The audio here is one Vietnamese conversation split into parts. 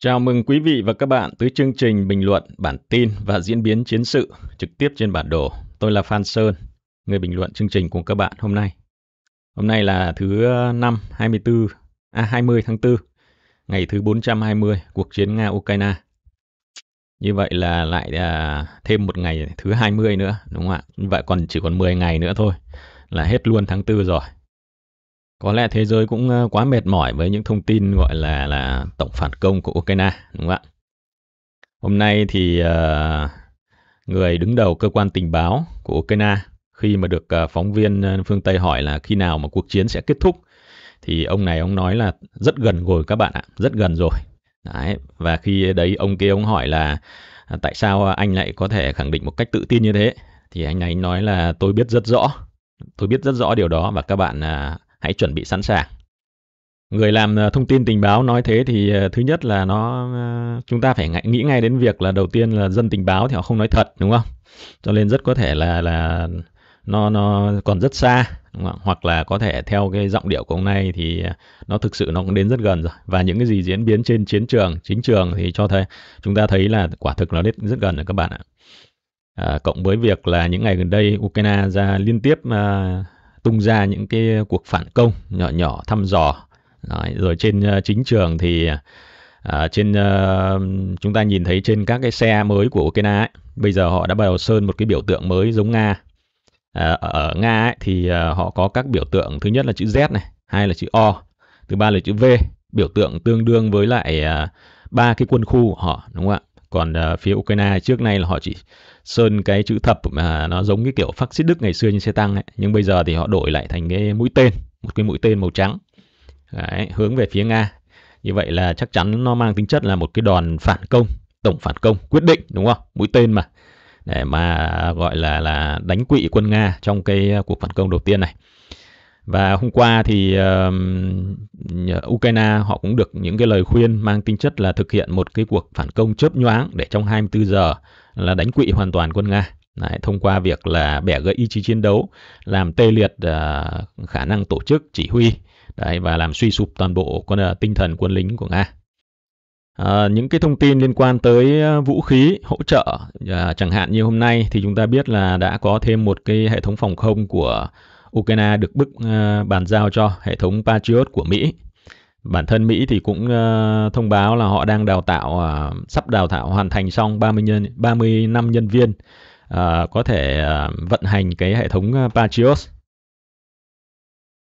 Chào mừng quý vị và các bạn tới chương trình bình luận, bản tin và diễn biến chiến sự trực tiếp trên bản đồ. Tôi là Phan Sơn, người bình luận chương trình cùng các bạn hôm nay. Hôm nay là thứ 5, ờ, 24, à 20 tháng 4, ngày thứ 420 cuộc chiến Nga-Ukraine. Như vậy là lại à, thêm một ngày thứ 20 nữa, đúng không ạ? vậy còn chỉ còn 10 ngày nữa thôi là hết luôn tháng 4 rồi. Có lẽ thế giới cũng ờ, quá mệt mỏi với những thông tin gọi là là tổng phản công của Ukraine, đúng không ạ? Hôm nay thì ờ, người đứng đầu cơ quan tình báo của Ukraine khi mà được ờ, phóng viên phương Tây hỏi là khi nào mà cuộc chiến sẽ kết thúc thì ông này ông nói là rất gần rồi các bạn ạ, rất gần rồi. Đấy, và khi đấy ông kia ông hỏi là à, tại sao anh lại có thể khẳng định một cách tự tin như thế? Thì anh này nói là tôi biết rất rõ, tôi biết rất rõ điều đó và các bạn à, hãy chuẩn bị sẵn sàng. Người làm ờ, thông tin tình báo nói thế thì ờ, thứ nhất là nó ờ, chúng ta phải nghĩ ngay đến việc là đầu tiên là dân tình báo thì họ không nói thật đúng không? Cho nên rất có thể là là nó nó còn rất xa đúng không? hoặc là có thể theo cái giọng điệu của ông này thì nó thực sự nó cũng đến rất gần rồi và những cái gì diễn biến trên chiến trường chính trường thì cho thấy chúng ta thấy là quả thực nó đến rất gần rồi các bạn ạ à, cộng với việc là những ngày gần đây Ukraine ra liên tiếp à, tung ra những cái cuộc phản công nhỏ nhỏ thăm dò Đấy, rồi trên uh, chính trường thì uh, trên uh, chúng ta nhìn thấy trên các cái xe mới của Ukraine ấy, bây giờ họ đã bào sơn một cái biểu tượng mới giống Nga uh, ở Nga ấy, thì uh, họ có các biểu tượng thứ nhất là chữ Z này hai là chữ O thứ ba là chữ V biểu tượng tương đương với lại ba uh, cái quân khu của họ đúng không ạ còn uh, phía Ukraine trước nay là họ chỉ sơn cái chữ thập mà nó giống cái kiểu phát xít Đức ngày xưa như xe tăng ấy. Nhưng bây giờ thì họ đổi lại thành cái mũi tên, một cái mũi tên màu trắng. Đấy, hướng về phía Nga. Như vậy là chắc chắn nó mang tính chất là một cái đòn phản công, tổng phản công quyết định đúng không? Mũi tên mà để mà gọi là là đánh quỵ quân Nga trong cái à, cuộc phản công đầu tiên này. Và hôm qua thì uh, Ukraine họ cũng được những cái lời khuyên mang tính chất là thực hiện một cái cuộc phản công chớp nhoáng để trong 24 giờ là đánh quỵ hoàn toàn quân Nga. Đấy, thông qua việc là bẻ gãy ý chí chiến đấu, làm tê liệt uh, khả năng tổ chức chỉ huy đấy, và làm suy sụp toàn bộ con uh, à, tinh thần quân lính của Nga. À, những cái thông tin liên quan tới à, vũ khí hỗ trợ à, chẳng hạn như hôm nay thì chúng ta biết là đã có thêm một cái hệ thống phòng không của Ukraine được bức à, bàn giao cho hệ thống Patriot của Mỹ Bản thân Mỹ thì cũng ờ, thông báo là họ đang đào tạo ờ, sắp đào tạo hoàn thành xong 30 nhân 30 năm nhân viên ờ, có thể vận hành cái hệ thống Patriot.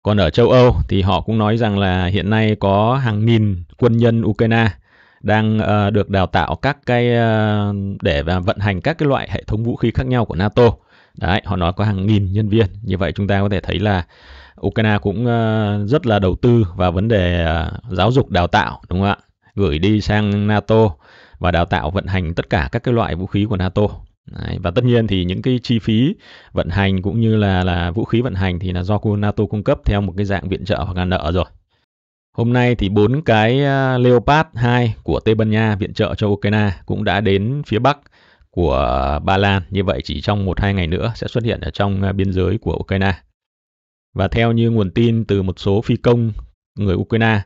Còn ở châu Âu thì họ cũng nói rằng là hiện nay có hàng nghìn quân nhân Ukraine đang được đào tạo các cái uh, để vận hành các cái loại hệ thống vũ khí khác nhau của NATO. Đấy, họ nói có hàng nghìn nhân viên. Như vậy chúng ta có thể thấy là Ukraine cũng ờ, rất là đầu tư vào vấn đề ờ, giáo dục đào tạo đúng không ạ? Gửi đi sang NATO và đào tạo vận hành tất cả các cái loại vũ khí của NATO. Đấy, và tất nhiên thì những cái chi phí vận hành cũng như là là vũ khí vận hành thì là do NATO cung cấp theo một cái dạng viện trợ hoặc là nợ rồi. Hôm nay thì bốn cái ờ, Leopard 2 của Tây Ban Nha viện trợ cho Ukraine cũng đã đến phía Bắc của Ba Lan. Như vậy chỉ trong một hai ngày nữa sẽ xuất hiện ở trong biên giới của Ukraine. Và theo như nguồn tin từ một số phi công người Ukraine,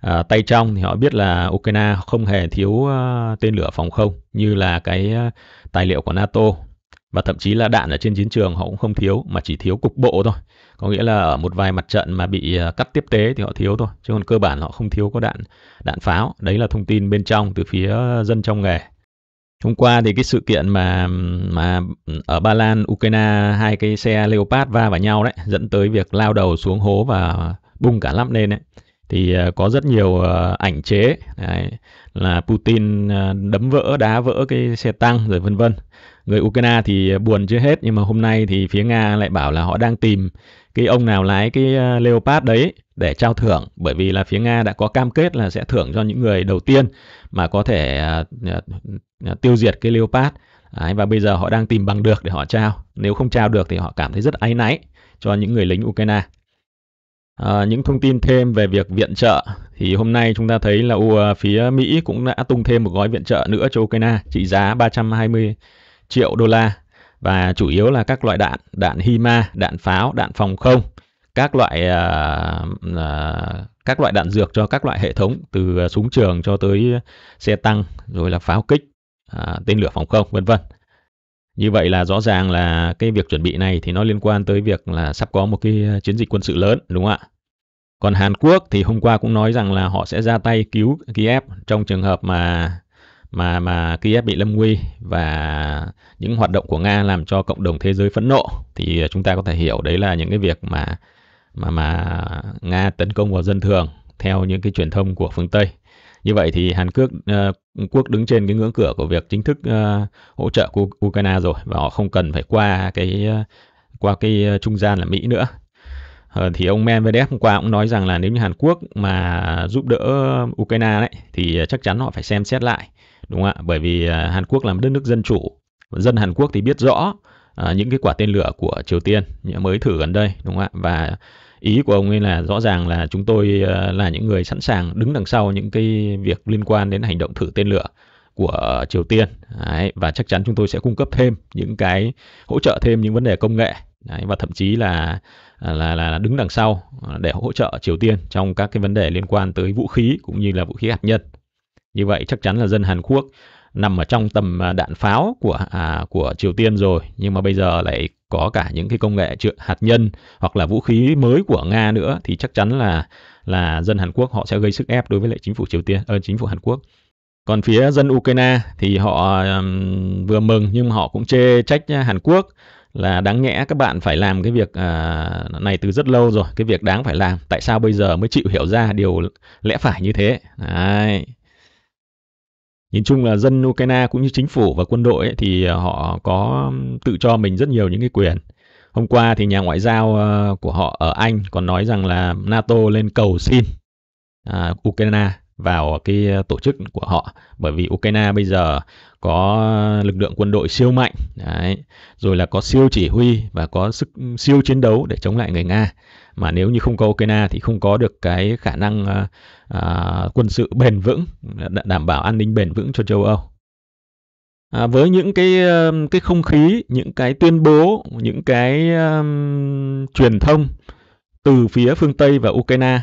à, tay trong thì họ biết là Ukraine không hề thiếu uh, tên lửa phòng không như là cái uh, tài liệu của NATO và thậm chí là đạn ở trên chiến trường họ cũng không thiếu mà chỉ thiếu cục bộ thôi. Có nghĩa là ở một vài mặt trận mà bị uh, cắt tiếp tế thì họ thiếu thôi, chứ còn cơ bản họ không thiếu có đạn đạn pháo. Đấy là thông tin bên trong từ phía dân trong nghề. Hôm qua thì cái sự kiện mà mà ở Ba Lan, Ukraine hai cái xe Leopard va vào nhau đấy, dẫn tới việc lao đầu xuống hố và bung cả lắp lên đấy. Thì ờ, có rất nhiều ờ, ảnh chế đấy, là Putin ờ, đấm vỡ, đá vỡ cái xe tăng rồi vân vân. Người Ukraine thì buồn chưa hết nhưng mà hôm nay thì phía Nga lại bảo là họ đang tìm cái ông nào lái cái Leopard đấy để trao thưởng bởi vì là phía Nga đã có cam kết là sẽ thưởng cho những người đầu tiên mà có thể à, à, à, tiêu diệt cái Leopard. và bây giờ họ đang tìm bằng được để họ trao. Nếu không trao được thì họ cảm thấy rất áy náy cho những người lính Ukraine. À, những thông tin thêm về việc viện trợ thì hôm nay chúng ta thấy là phía Mỹ cũng đã tung thêm một gói viện trợ nữa cho Ukraine trị giá 320 triệu đô la và chủ yếu là các loại đạn, đạn HIMA, đạn pháo, đạn phòng không các loại à, à, các loại đạn dược cho các loại hệ thống từ à, súng trường cho tới xe tăng rồi là pháo kích à, tên lửa phòng không vân vân như vậy là rõ ràng là cái việc chuẩn bị này thì nó liên quan tới việc là sắp có một cái à, chiến dịch quân sự lớn đúng không ạ còn Hàn Quốc thì hôm qua cũng nói rằng là họ sẽ ra tay cứu Kiev trong trường hợp mà mà mà Kiev bị lâm nguy và những hoạt động của Nga làm cho cộng đồng thế giới phẫn nộ thì à, chúng ta có thể hiểu đấy là những cái việc mà mà mà Nga tấn công vào dân thường theo những cái truyền thông của phương Tây. Như vậy thì Hàn Quốc uh, Quốc đứng trên cái ngưỡng cửa của việc chính thức uh, hỗ trợ của Ukraine rồi và họ không cần phải qua cái uh, qua cái trung gian là Mỹ nữa. Uh, thì ông Medvedev hôm qua cũng nói rằng là nếu như Hàn Quốc mà giúp đỡ Ukraine đấy thì chắc chắn họ phải xem xét lại đúng không ạ? Bởi vì Hàn Quốc là một đất nước dân chủ, dân Hàn Quốc thì biết rõ à, những cái quả tên lửa của Triều Tiên mới thử gần đây đúng không ạ và ý của ông ấy là rõ ràng là chúng tôi à, là những người sẵn sàng đứng đằng sau những cái việc liên quan đến hành động thử tên lửa của Triều Tiên Đấy, và chắc chắn chúng tôi sẽ cung cấp thêm những cái hỗ trợ thêm những vấn đề công nghệ Đấy, và thậm chí là à, là là đứng đằng sau để hỗ trợ Triều Tiên trong các cái vấn đề liên quan tới vũ khí cũng như là vũ khí hạt nhân như vậy chắc chắn là dân Hàn Quốc nằm ở trong tầm à, đạn pháo của à, của Triều Tiên rồi nhưng mà bây giờ lại có cả những cái công nghệ hạt nhân hoặc là vũ khí mới của Nga nữa thì chắc chắn là là dân Hàn Quốc họ sẽ gây sức ép đối với lại chính phủ Triều Tiên ờ, chính phủ Hàn Quốc. Còn phía dân Ukraine thì họ um, vừa mừng nhưng mà họ cũng chê trách Hàn Quốc là đáng nhẽ các bạn phải làm cái việc à, này từ rất lâu rồi, cái việc đáng phải làm. Tại sao bây giờ mới chịu hiểu ra điều lẽ phải như thế? Đấy nhìn chung là dân Ukraine cũng như chính phủ và quân đội ấy, thì ờ, họ có tự cho mình rất nhiều những cái quyền. Hôm qua thì nhà ngoại giao ờ, của họ ở Anh còn nói rằng là NATO lên cầu xin à, Ukraine vào cái ờ, tổ chức của họ bởi vì Ukraine bây giờ có lực lượng quân đội siêu mạnh đấy, rồi là có siêu chỉ huy và có sức ừ, siêu chiến đấu để chống lại người Nga mà nếu như không có Ukraine thì không có được cái khả năng à, à, quân sự bền vững đảm bảo an ninh bền vững cho châu Âu À, với những cái ờ, cái không khí, những cái tuyên bố, những cái um, truyền thông từ phía phương Tây và Ukraine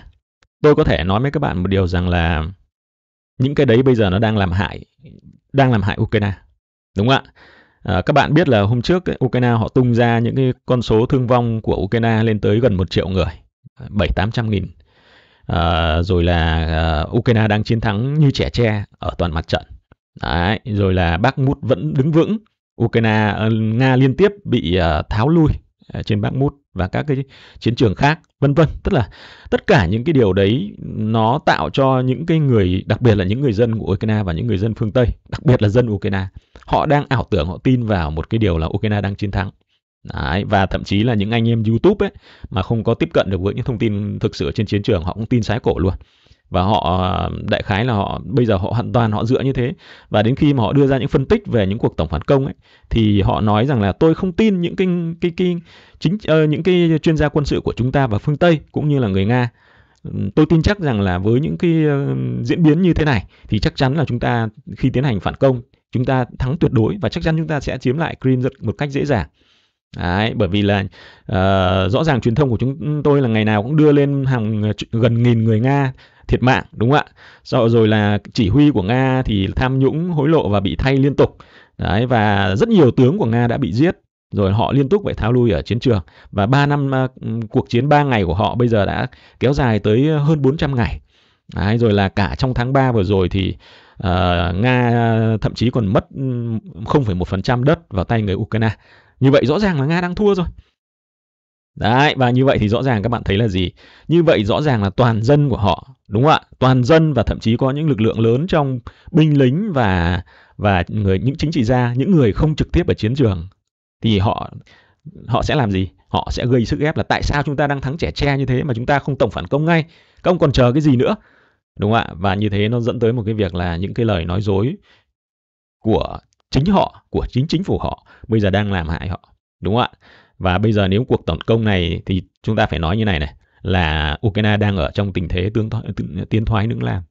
tôi có thể nói với các bạn một điều rằng là những cái đấy bây giờ nó đang làm hại đang làm hại Ukraine đúng không ạ à, các bạn biết là hôm trước Ukraine họ tung ra những cái con số thương vong của Ukraine lên tới gần một triệu người bảy tám trăm nghìn à, rồi là à, Ukraine đang chiến thắng như trẻ tre ở toàn mặt trận Đấy, rồi là Bác Mút vẫn đứng vững Ukraine à, Nga liên tiếp bị uh, tháo lui À, trên Bắc Mút và các cái chiến trường khác vân vân tức là tất cả những cái điều đấy nó tạo cho những cái người đặc biệt là những người dân của Ukraine và những người dân phương Tây đặc biệt là dân Ukraine họ đang ảo tưởng họ tin vào một cái điều là Ukraine đang chiến thắng Đấy, và thậm chí là những anh em YouTube ấy mà không có tiếp cận được với những thông tin thực sự trên chiến trường họ cũng tin sái cổ luôn và họ đại khái là họ bây giờ họ hoàn toàn họ dựa như thế và đến khi mà họ đưa ra những phân tích về những cuộc tổng phản công ấy thì họ nói rằng là tôi không tin những cái cái cái chính uh, những cái chuyên gia quân sự của chúng ta và phương Tây cũng như là người Nga tôi tin chắc rằng là với những cái ờ, diễn biến như thế này thì chắc chắn là chúng ta khi tiến hành phản công chúng ta thắng tuyệt đối và chắc chắn chúng ta sẽ chiếm lại Crimea một cách dễ dàng. Đấy, bởi vì là uh, rõ ràng truyền thông của chúng tôi là ngày nào cũng đưa lên hàng gần nghìn người Nga thiệt mạng đúng không ạ rồi rồi là chỉ huy của nga thì tham nhũng hối lộ và bị thay liên tục đấy và rất nhiều tướng của nga đã bị giết rồi họ liên tục phải thao lui ở chiến trường và 3 năm uh, cuộc chiến 3 ngày của họ bây giờ đã kéo dài tới à, hơn 400 ngày. Đấy, rồi là cả trong tháng 3 vừa rồi thì uh, Nga thậm chí còn mất 0,1% đất vào tay người Ukraine. Như vậy rõ ràng là Nga đang thua rồi. Đấy, và như vậy thì rõ ràng các bạn thấy là gì? Như vậy rõ ràng là toàn dân của họ đúng không ạ toàn dân và thậm chí có những lực lượng lớn trong binh lính và và người những chính trị gia những người không trực tiếp ở chiến trường thì họ họ sẽ làm gì họ sẽ gây sức ép là tại sao chúng ta đang thắng trẻ tre như thế mà chúng ta không tổng phản công ngay các ông còn chờ cái gì nữa đúng không ạ và như thế nó dẫn tới một cái việc là những cái lời nói dối của chính họ của chính chính phủ họ bây giờ đang làm hại họ đúng không ạ và bây giờ nếu cuộc tổng công này thì chúng ta phải nói như này này là Ukraine đang ở trong tình thế tương thoái, tiến thoái lưỡng nan.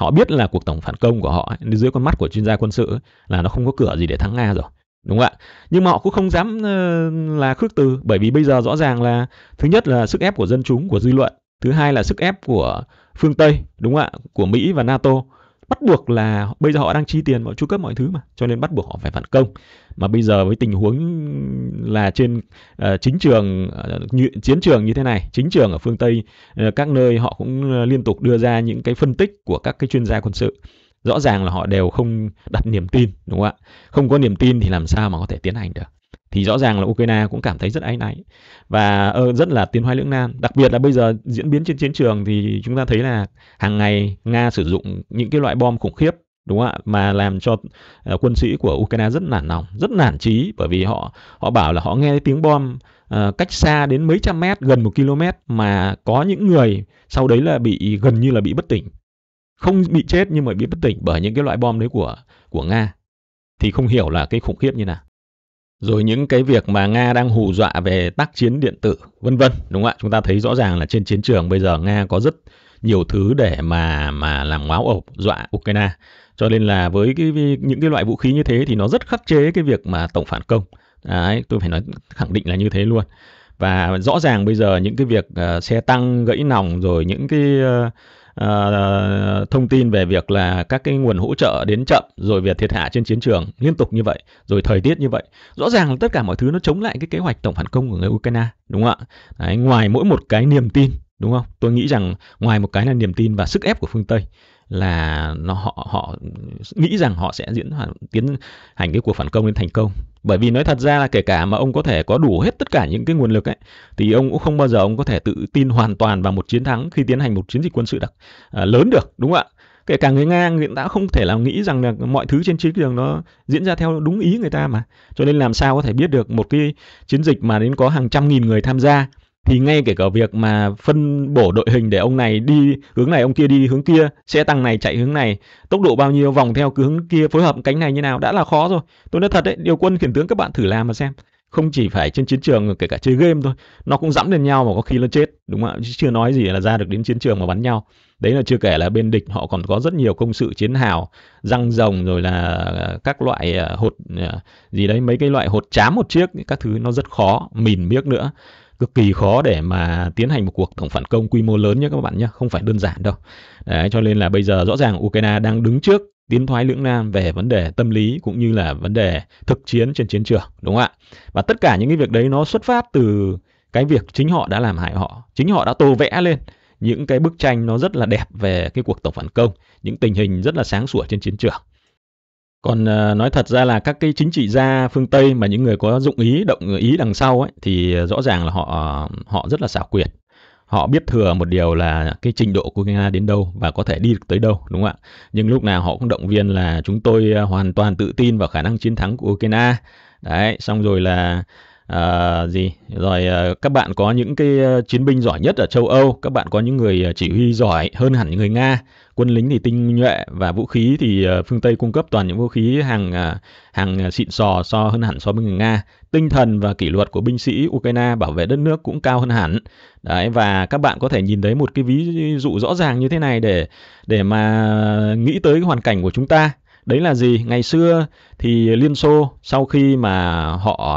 Họ biết là cuộc tổng phản công của họ dưới con mắt của chuyên gia quân sự là nó không có cửa gì để thắng Nga rồi. Đúng không ạ? Nhưng mà họ cũng không dám ờ, là khước từ bởi vì bây giờ rõ ràng là thứ nhất là sức ép của dân chúng, của dư luận, thứ hai là sức ép của phương Tây, đúng không ạ, của Mỹ và NATO bắt buộc là bây giờ họ đang chi tiền vào chu cấp mọi thứ mà cho nên bắt buộc họ phải phản công mà bây giờ với tình huống là trên uh, chính trường uh, như, chiến trường như thế này chính trường ở phương tây uh, các nơi họ cũng liên tục đưa ra những cái phân tích của các cái chuyên gia quân sự rõ ràng là họ đều không đặt niềm tin đúng không ạ không có niềm tin thì làm sao mà có thể tiến hành được thì rõ ràng là Ukraine cũng cảm thấy rất áy náy và ờ, rất là tiến thoái lưỡng nan. Đặc biệt là bây giờ diễn biến trên chiến trường thì chúng ta thấy là hàng ngày Nga sử dụng những cái loại bom khủng khiếp đúng không ạ mà làm cho ờ, quân sĩ của Ukraine rất nản lòng, rất nản trí bởi vì họ họ bảo là họ nghe tiếng bom ờ, cách xa đến mấy trăm mét, gần một km mà có những người sau đấy là bị gần như là bị bất tỉnh, không bị chết nhưng mà bị bất tỉnh bởi những cái loại bom đấy của của Nga thì không hiểu là cái khủng khiếp như nào rồi những cái việc mà Nga đang hù dọa về tác chiến điện tử, vân vân, đúng không ạ? Chúng ta thấy rõ ràng là trên chiến trường bây giờ Nga có rất nhiều thứ để mà mà làm ngáo ổ dọa Ukraine. Cho nên là với cái những cái loại vũ khí như thế thì nó rất khắc chế cái việc mà tổng phản công. Đấy, tôi phải nói khẳng định là như thế luôn. Và rõ ràng bây giờ những cái việc uh, xe tăng gãy nòng rồi những cái uh, Ờ, ờ, thông tin về việc là các cái nguồn hỗ trợ đến chậm rồi việc thiệt hại trên chiến trường liên tục như vậy rồi thời tiết như vậy rõ ràng là tất cả mọi thứ nó chống lại cái kế hoạch tổng phản công của người Ukraine đúng không ạ ngoài mỗi một cái niềm tin đúng không tôi nghĩ rằng ngoài một cái là niềm tin và sức ép của phương Tây là nó họ họ nghĩ rằng họ sẽ diễn tiến hành cái cuộc phản công lên thành công bởi vì nói thật ra là kể cả mà ông có thể có đủ hết tất cả những cái nguồn lực ấy thì ông cũng không bao giờ ông có thể tự tin hoàn toàn vào một chiến thắng khi tiến hành một chiến dịch quân sự đặc à, lớn được, đúng không ạ? kể cả người Nga người ta không thể nào nghĩ rằng là mọi thứ trên chiến trường nó diễn ra theo đúng ý người ta mà cho nên làm sao có thể biết được một cái chiến dịch mà đến có hàng trăm nghìn người tham gia thì ngay kể cả việc mà phân bổ đội hình để ông này đi hướng này ông kia đi hướng kia xe tăng này chạy hướng này tốc độ bao nhiêu vòng theo hướng kia phối hợp cánh này như nào đã là khó rồi tôi nói thật đấy điều quân khiển tướng các bạn thử làm mà xem không chỉ phải trên chiến trường kể cả chơi game thôi nó cũng dẫm lên nhau mà có khi nó chết đúng không chứ chưa nói gì là ra được đến chiến trường mà bắn nhau đấy là chưa kể là bên địch họ còn có rất nhiều công sự chiến hào răng rồng rồi là à, các loại à, hột à, gì đấy mấy cái loại hột chám một chiếc các thứ nó rất khó mìn miếc nữa cực kỳ khó để mà tiến hành một cuộc tổng phản công quy mô lớn nhé các bạn nhé không phải đơn giản đâu đấy cho nên là bây giờ rõ ràng Ukraine đang đứng trước tiến thoái lưỡng nan về vấn đề tâm lý cũng như là vấn đề thực chiến trên chiến trường đúng không ạ và tất cả những cái việc đấy nó xuất phát từ cái việc chính họ đã làm hại họ chính họ đã tô vẽ lên những cái bức tranh nó rất là đẹp về cái cuộc tổng phản công những tình hình rất là sáng sủa trên chiến trường còn ờ, nói thật ra là các cái chính trị gia phương Tây mà những người có dụng ý, động ý đằng sau ấy thì ờ, rõ ràng là họ ờ, họ rất là xảo quyệt. Họ biết thừa một điều là cái trình độ của Nga đến đâu và có thể đi được tới đâu, đúng không ạ? Nhưng lúc nào họ cũng động viên là chúng tôi hoàn toàn tự tin vào khả năng chiến thắng của Ukraine. Đấy, xong rồi là à, gì rồi à, các bạn có những cái ờ, chiến binh giỏi nhất ở châu Âu các bạn có những người chỉ huy giỏi hơn hẳn những người Nga quân lính thì tinh nhuệ và vũ khí thì phương Tây cung cấp toàn những vũ khí hàng hàng xịn sò so hơn hẳn so với người Nga tinh thần và kỷ luật của binh sĩ Ukraine bảo vệ đất nước cũng cao hơn hẳn đấy và các bạn có thể nhìn thấy một cái ví dụ rõ ràng như thế này để để mà nghĩ tới cái hoàn cảnh của chúng ta đấy là gì ngày xưa thì liên xô sau khi mà họ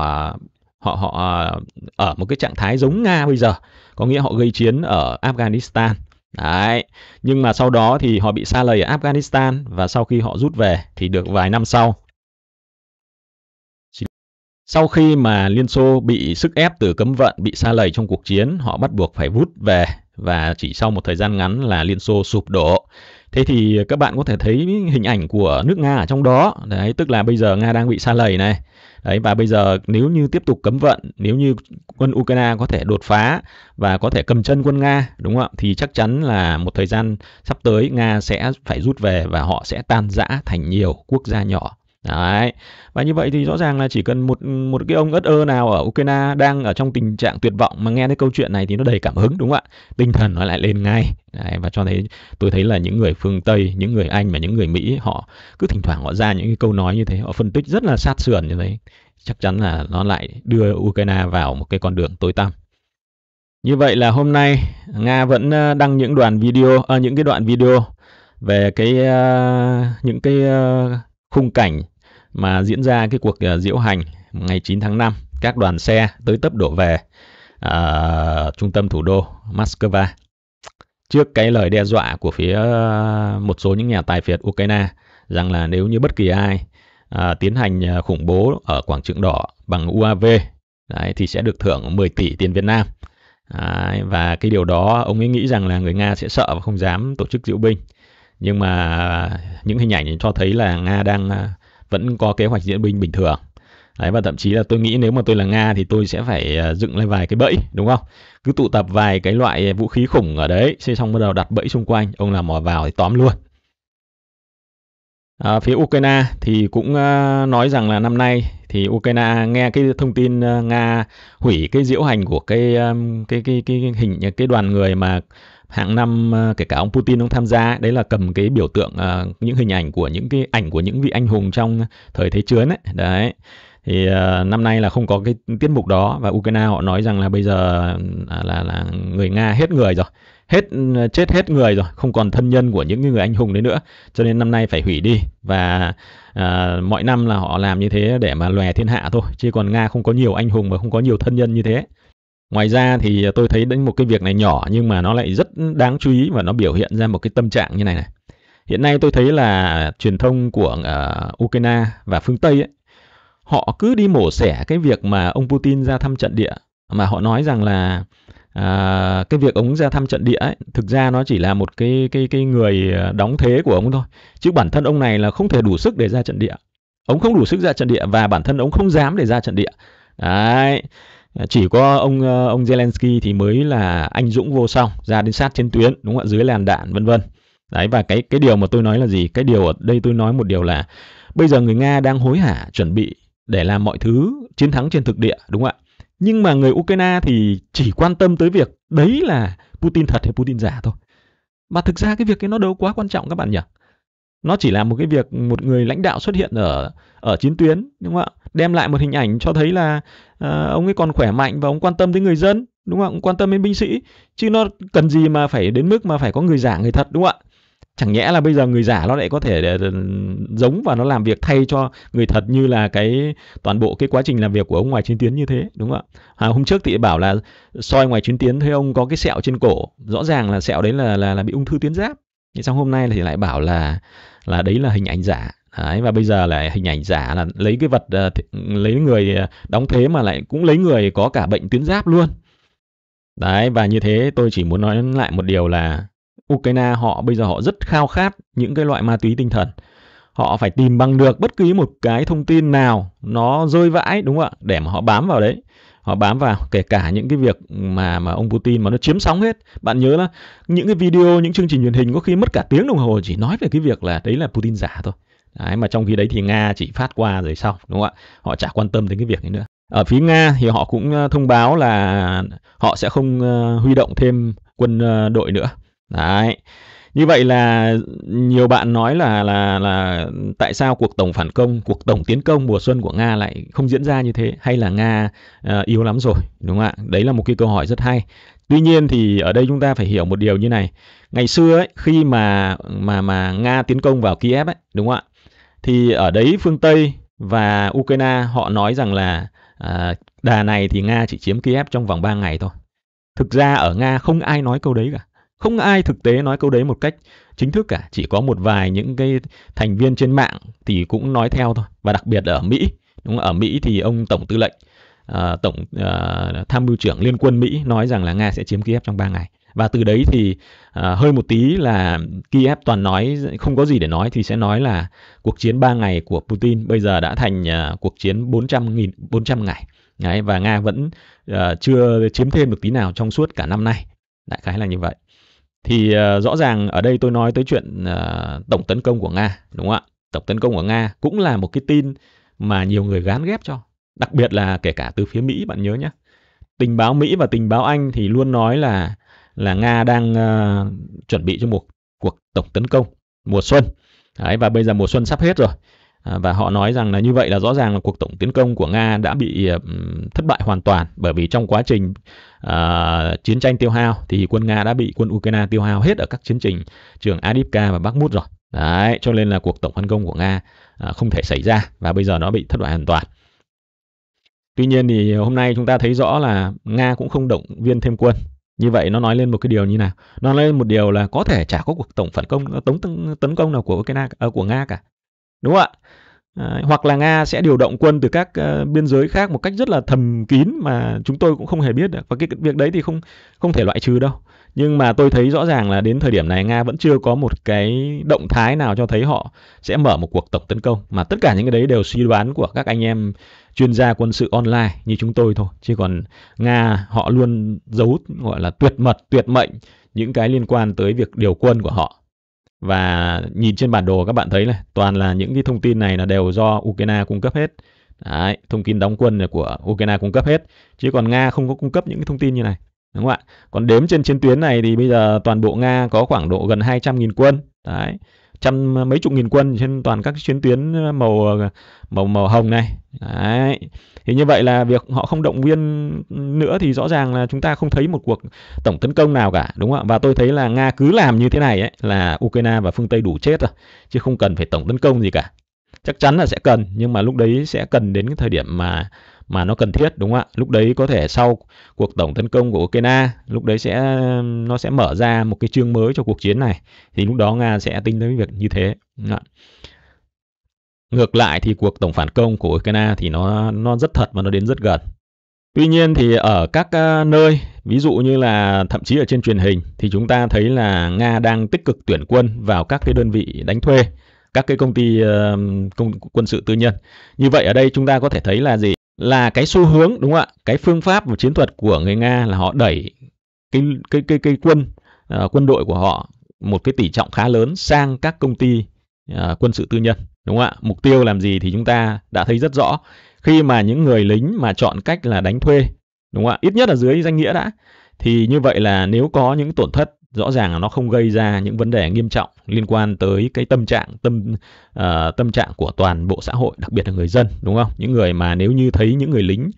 họ họ à, ở một cái trạng thái giống Nga bây giờ, có nghĩa họ gây chiến ở Afghanistan. Đấy, nhưng mà sau đó thì họ bị xa lầy ở Afghanistan và sau khi họ rút về thì được vài năm sau. Sau khi mà Liên Xô bị sức ép từ cấm vận, bị xa lầy trong cuộc chiến, họ bắt buộc phải rút về và chỉ sau một thời gian ngắn là Liên Xô sụp đổ. Thế thì các bạn có thể thấy hình ảnh của nước Nga ở trong đó. Đấy, tức là bây giờ Nga đang bị xa lầy này đấy và bây giờ nếu như tiếp tục cấm vận nếu như quân Ukraine có thể đột phá và có thể cầm chân quân Nga đúng không ạ thì chắc chắn là một thời gian sắp tới Nga sẽ phải rút về và họ sẽ tan rã thành nhiều quốc gia nhỏ Đấy. Và như vậy thì rõ ràng là chỉ cần một một cái ông ất ơ nào ở Ukraine đang ở trong tình trạng tuyệt vọng mà nghe thấy câu chuyện này thì nó đầy cảm hứng đúng không ạ? Tinh thần nó lại lên ngay. Đấy, và cho thấy tôi thấy là những người phương Tây, những người Anh và những người Mỹ họ cứ thỉnh thoảng họ ra những cái câu nói như thế, họ phân tích rất là sát sườn như thế. Chắc chắn là nó lại đưa Ukraine vào một cái con đường tối tăm. Như vậy là hôm nay Nga vẫn ờ, đăng những đoạn video à, những cái đoạn video về cái uh, những cái uh, khung cảnh mà diễn ra cái cuộc ờ, diễu hành ngày 9 tháng 5 các đoàn xe tới tấp đổ về uh, trung tâm thủ đô Moscow trước cái lời đe dọa của phía ờ, một số những nhà tài phiệt Ukraine rằng là nếu như bất kỳ ai à, tiến hành khủng bố ở quảng trường đỏ bằng UAV đấy, thì sẽ được thưởng 10 tỷ tiền Việt Nam đấy, và cái điều đó ông ấy nghĩ rằng là người Nga sẽ sợ và không dám tổ chức diễu binh nhưng mà những hình ảnh cho thấy là Nga đang vẫn có kế hoạch diễn binh bình thường Đấy, và thậm chí là tôi nghĩ nếu mà tôi là Nga thì tôi sẽ phải à, dựng lên vài cái bẫy đúng không? Cứ tụ tập vài cái loại vũ khí khủng ở đấy, xây xong bắt đầu đặt bẫy xung quanh, ông nào mò vào thì tóm luôn. À, phía Ukraine thì cũng à, nói rằng là năm nay thì Ukraine nghe cái thông tin à, Nga hủy cái diễu hành của cái cái cái cái, cái hình cái đoàn người mà hàng năm ờ, kể cả ông Putin ông tham gia đấy là cầm cái biểu tượng ờ, những hình ảnh của những cái ảnh của những vị anh hùng trong thời thế chiến ấy đấy thì ờ, năm nay là không có cái tiết mục đó và Ukraine họ nói rằng là bây giờ là là, là người Nga hết người rồi hết chết hết người rồi không còn thân nhân của những người anh hùng đấy nữa cho nên năm nay phải hủy đi và à, mọi năm là họ làm như thế để mà lòe thiên hạ thôi chứ còn nga không có nhiều anh hùng và không có nhiều thân nhân như thế Ngoài ra thì tôi thấy đến một cái việc này nhỏ nhưng mà nó lại rất đáng chú ý và nó biểu hiện ra một cái tâm trạng như này này. Hiện nay tôi thấy là truyền thông của uh, Ukraine và phương Tây ấy, họ cứ đi mổ xẻ cái việc mà ông Putin ra thăm trận địa mà họ nói rằng là à, cái việc ông ra thăm trận địa ấy, thực ra nó chỉ là một cái cái cái người ờ, đóng thế của ông thôi chứ bản thân ông này là không thể đủ sức để ra trận địa ông không đủ sức ra trận địa và bản thân ông không dám để ra trận địa đấy Ờ, chỉ có ông ờ, ông Zelensky thì mới là anh dũng vô song ra đến sát trên tuyến đúng không ạ dưới làn đạn vân vân đấy và cái cái điều mà tôi nói là gì cái điều ở đây tôi nói một điều là bây giờ người nga đang hối hả chuẩn bị để làm mọi thứ chiến thắng trên thực địa đúng không ạ nhưng mà người ukraine thì chỉ quan tâm tới việc đấy là putin thật hay putin giả thôi mà thực ra cái việc cái nó đâu quá quan trọng các bạn nhỉ nó chỉ là một cái việc một người lãnh đạo xuất hiện ở ở chiến tuyến đúng không ạ đem lại một hình ảnh cho thấy là uh, ông ấy còn khỏe mạnh và ông quan tâm tới người dân đúng không ạ quan tâm đến binh sĩ chứ nó cần gì mà phải đến mức mà phải có người giả người thật đúng không ạ chẳng nhẽ là bây giờ người giả nó lại có thể ờ, giống và nó làm việc thay cho người thật như là cái toàn bộ cái quá trình làm việc của ông ngoài chiến tuyến như thế đúng không ạ à, hôm trước thì bảo là soi ngoài chiến tuyến thấy ông có cái sẹo trên cổ rõ ràng là sẹo đấy là là, là bị ung thư tuyến giáp nhưng xong hôm nay thì lại bảo là là đấy là hình ảnh giả Đấy, và bây giờ là hình ảnh giả là lấy cái vật ờ, lấy người ờ, đóng thế mà lại cũng lấy người có cả bệnh tuyến giáp luôn đấy và như thế tôi chỉ muốn nói lại một điều là Ukraine họ bây giờ họ rất khao khát những cái loại ma túy tinh thần họ phải tìm bằng được bất cứ một cái thông tin nào nó rơi vãi đúng không ạ để mà họ bám vào đấy họ bám vào kể cả những cái việc mà mà ông Putin mà nó chiếm sóng hết bạn nhớ là những cái video những chương trình truyền hình có khi mất cả tiếng đồng hồ chỉ nói về cái việc là đấy là Putin giả thôi đấy mà trong khi đấy thì Nga chỉ phát qua rồi sau đúng không ạ họ chả quan tâm đến cái việc này nữa ở phía Nga thì họ cũng ờ, thông báo là họ sẽ không ờ, huy động thêm quân ờ, đội nữa đấy như vậy là nhiều bạn nói là là là tại sao cuộc tổng phản công, cuộc tổng tiến công mùa xuân của Nga lại không diễn ra như thế hay là Nga uh, yếu lắm rồi, đúng không ạ? Đấy là một cái câu hỏi rất hay. Tuy nhiên thì ở đây chúng ta phải hiểu một điều như này. Ngày xưa ấy khi mà mà mà Nga tiến công vào Kiev ấy, đúng không ạ? Thì ở đấy phương Tây và Ukraine họ nói rằng là à, đà này thì Nga chỉ chiếm Kiev trong vòng 3 ngày thôi. Thực ra ở Nga không ai nói câu đấy cả không ai thực tế nói câu đấy một cách chính thức cả chỉ có một vài những cái thành viên trên mạng thì cũng nói theo thôi và đặc biệt là ở mỹ đúng không? ở mỹ thì ông tổng tư lệnh à, tổng à, tham mưu trưởng liên quân mỹ nói rằng là nga sẽ chiếm kiev trong 3 ngày và từ đấy thì à, hơi một tí là kiev toàn nói không có gì để nói thì sẽ nói là cuộc chiến 3 ngày của putin bây giờ đã thành à, cuộc chiến 400 nghìn 400 ngày Đấy, và Nga vẫn uh, chưa chiếm thêm được tí nào trong suốt cả năm nay. Đại khái là như vậy thì uh, rõ ràng ở đây tôi nói tới chuyện uh, tổng tấn công của Nga, đúng không ạ? Tổng tấn công của Nga cũng là một cái tin mà nhiều người gán ghép cho, đặc biệt là kể cả từ phía Mỹ bạn nhớ nhé. Tình báo Mỹ và tình báo Anh thì luôn nói là là Nga đang uh, chuẩn bị cho một cuộc tổng tấn công mùa xuân. Đấy, và bây giờ mùa xuân sắp hết rồi À, và họ nói rằng là như vậy là rõ ràng là cuộc tổng tiến công của Nga đã bị à, thất bại hoàn toàn bởi vì trong quá trình uh, chiến tranh tiêu hao thì quân Nga đã bị quân Ukraine tiêu hao hết ở các chiến trình trường adipka và Bakhmut rồi. Đấy, cho nên là cuộc tổng phản công của Nga uh, không thể xảy ra và bây giờ nó bị thất bại hoàn toàn. Tuy nhiên thì hôm nay chúng ta thấy rõ là Nga cũng không động viên thêm quân. Như vậy nó nói lên một cái điều như nào? Nó nói lên một điều là có thể chả có cuộc tổng phản công tống tấn công nào của Ukraine của Nga cả đúng không ạ à, hoặc là nga sẽ điều động quân từ các uh, biên giới khác một cách rất là thầm kín mà chúng tôi cũng không hề biết được và cái việc đấy thì không không thể loại trừ đâu nhưng mà tôi thấy rõ ràng là đến thời điểm này nga vẫn chưa có một cái động thái nào cho thấy họ sẽ mở một cuộc tổng tấn công mà tất cả những cái đấy đều suy đoán của các anh em chuyên gia quân sự online như chúng tôi thôi chứ còn nga họ luôn giấu gọi là tuyệt mật tuyệt mệnh những cái liên quan tới việc điều quân của họ và nhìn trên bản đồ các bạn thấy này toàn là những cái thông tin này là đều do Ukraine cung cấp hết Đấy, thông tin đóng quân của Ukraine cung cấp hết chứ còn Nga không có cung cấp những cái thông tin như này đúng không ạ còn đếm trên chiến tuyến này thì bây giờ toàn bộ Nga có khoảng độ gần 200.000 quân đấy trăm mấy chục nghìn quân trên toàn các chuyến tuyến ờ, màu ờ, màu màu hồng này Đấy. thì như vậy là việc họ không động viên nữa thì rõ ràng là chúng ta không thấy một cuộc tổng tấn công nào cả đúng không ạ và tôi thấy là nga cứ làm như thế này ấy, là ukraine và phương tây đủ chết rồi chứ không cần phải tổng tấn công gì cả chắc chắn là sẽ cần nhưng mà lúc đấy sẽ cần đến cái thời điểm mà mà nó cần thiết đúng không ạ lúc đấy có thể sau cuộc tổng tấn công của Ukraine lúc đấy sẽ nó sẽ mở ra một cái chương mới cho cuộc chiến này thì lúc đó Nga sẽ tính tới việc như thế đúng không ạ? ngược lại thì cuộc tổng phản công của Ukraine thì nó nó rất thật và nó đến rất gần Tuy nhiên thì ở các ờ, nơi, ví dụ như là thậm chí ở trên truyền hình thì chúng ta thấy là Nga đang tích cực tuyển quân vào các cái đơn vị đánh thuê các cái công ty ờ, công, quân sự tư nhân. Như vậy ở đây chúng ta có thể thấy là gì? Là cái xu hướng đúng không ạ? Cái phương pháp và chiến thuật của người Nga là họ đẩy cái cái cái cái quân ờ, quân đội của họ một cái tỷ trọng khá lớn sang các công ty ờ, quân sự tư nhân đúng không ạ? Mục tiêu làm gì thì chúng ta đã thấy rất rõ. Khi mà những người lính mà chọn cách là đánh thuê đúng không ạ? Ít nhất là dưới danh nghĩa đã thì như vậy là nếu có những tổn thất rõ ràng là nó không gây ra những vấn đề nghiêm trọng liên quan tới cái tâm trạng tâm uh, tâm trạng của toàn bộ xã hội đặc biệt là người dân đúng không những người mà nếu như thấy những người lính